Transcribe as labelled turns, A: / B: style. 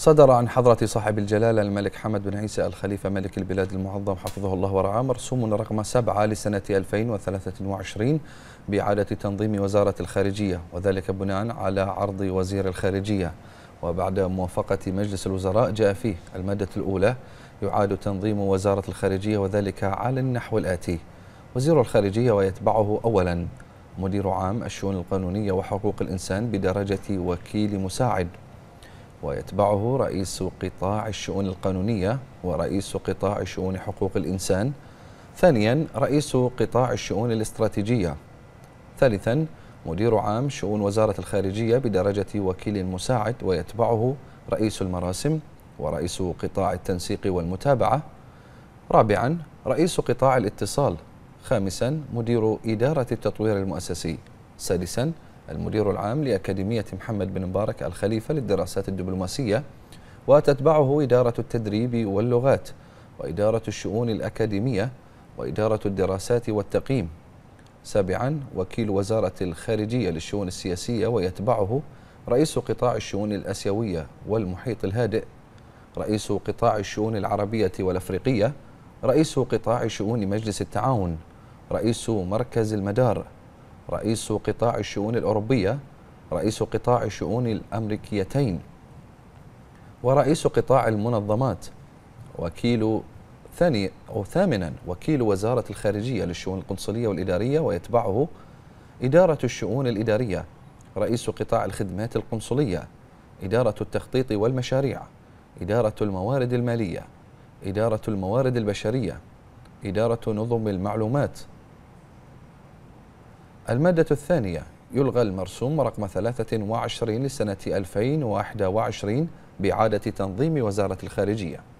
A: صدر عن حضرة صاحب الجلالة الملك حمد بن عيسى الخليفة ملك البلاد المعظم حفظه الله ورعاه مرسوم رقم 7 لسنة 2023 بإعادة تنظيم وزارة الخارجية وذلك بناء على عرض وزير الخارجية وبعد موافقة مجلس الوزراء جاء فيه المادة الأولى يعاد تنظيم وزارة الخارجية وذلك على النحو الآتي وزير الخارجية ويتبعه أولا مدير عام الشؤون القانونية وحقوق الإنسان بدرجة وكيل مساعد ويتبعه رئيس قطاع الشؤون القانونية ورئيس قطاع شؤون حقوق الإنسان ثانيا رئيس قطاع الشؤون الاستراتيجية ثالثا مدير عام شؤون وزارة الخارجية بدرجة وكيل مساعد ويتبعه رئيس المراسم ورئيس قطاع التنسيق والمتابعة رابعا رئيس قطاع الاتصال خامسا مدير إدارة التطوير المؤسسي سادسا المدير العام لأكاديمية محمد بن مبارك الخليفة للدراسات الدبلوماسية وتتبعه إدارة التدريب واللغات وإدارة الشؤون الأكاديمية وإدارة الدراسات والتقييم سابعا وكيل وزارة الخارجية للشؤون السياسية ويتبعه رئيس قطاع الشؤون الأسيوية والمحيط الهادئ رئيس قطاع الشؤون العربية والأفريقية رئيس قطاع شؤون مجلس التعاون رئيس مركز المدار رئيس قطاع الشؤون الأوروبية رئيس قطاع الشؤون الأمريكيتين ورئيس قطاع المنظمات وكيل ثاني أو ثامنا وكيل وزارة الخارجية للشؤون القنصلية والإدارية ويتبعه إدارة الشؤون الإدارية رئيس قطاع الخدمات القنصلية إدارة التخطيط والمشاريع إدارة الموارد المالية إدارة الموارد البشرية إدارة نظم المعلومات المادة الثانية يلغى المرسوم رقم 23 لسنة 2021 بإعادة تنظيم وزارة الخارجية